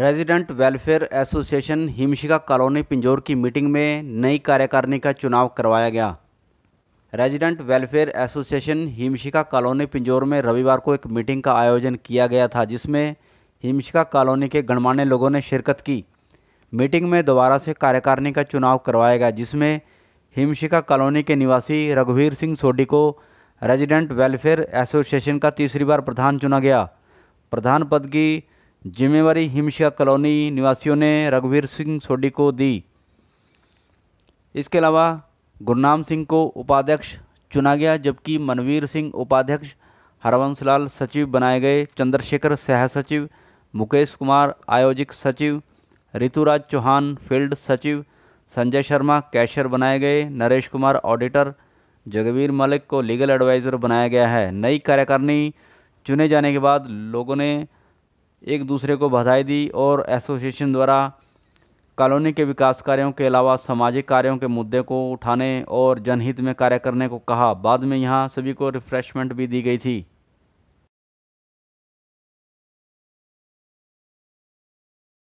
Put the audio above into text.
resident welfare association Himshika colony Pinjore की meeting में नई कार्यकारिणी का चुनाव करवाया गया resident welfare association Himshika colony Pinjore में रविवार को एक मीटिंग का आयोजन किया गया था जिसमें हिमशिका कॉलोनी के गणमान्य लोगों ने शिरकत की मीटिंग में दोबारा से कार्यकारिणी का चुनाव करवाया गया जिसमें हिमशिका कॉलोनी के निवासी रघुवीर सिंह सोडी को रेजिडेंट वेलफेयर एसोसिएशन का तीसरी बार प्रधान चुना गया प्रधान पद की जिम्मेवारी हिमशिया कॉलोनी निवासियों ने रघुवीर सिंह सोडी को दी इसके अलावा गुरनाम सिंह को उपाध्यक्ष चुना गया जबकि मनवीर सिंह उपाध्यक्ष हरवंश लाल सचिव बनाए गए चंद्रशेखर सह सचिव मुकेश कुमार आयोजित सचिव ऋतुराज चौहान फील्ड सचिव संजय शर्मा कैशियर बनाए गए नरेश कुमार ऑडिटर जगवीर मलिक को लीगल एडवाइज़र बनाया गया है नई कार्यकारिणी चुने जाने के बाद लोगों ने एक दूसरे को बधाई दी और एसोसिएशन द्वारा कॉलोनी के विकास कार्यों के अलावा सामाजिक कार्यों के मुद्दे को उठाने और जनहित में कार्य करने को कहा बाद में यहाँ सभी को रिफ्रेशमेंट भी दी गई थी